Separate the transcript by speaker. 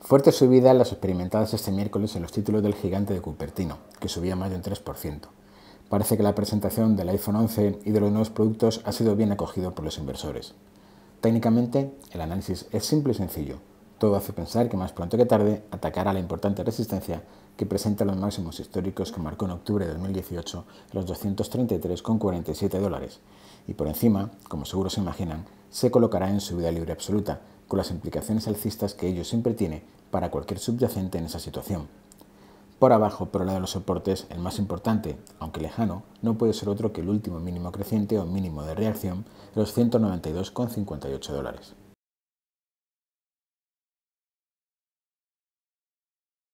Speaker 1: Fuerte subida las experimentadas este miércoles en los títulos del gigante de Cupertino, que subía más de un 3%. Parece que la presentación del iPhone 11 y de los nuevos productos ha sido bien acogido por los inversores. Técnicamente, el análisis es simple y sencillo. Todo hace pensar que más pronto que tarde atacará la importante resistencia que presenta los máximos históricos que marcó en octubre de 2018 los 233,47 dólares y por encima, como seguro se imaginan, se colocará en su vida libre absoluta, con las implicaciones alcistas que ello siempre tiene para cualquier subyacente en esa situación. Por abajo, por el lado de los soportes, el más importante, aunque lejano, no puede ser otro que el último mínimo creciente o mínimo de reacción de los 192,58
Speaker 2: dólares.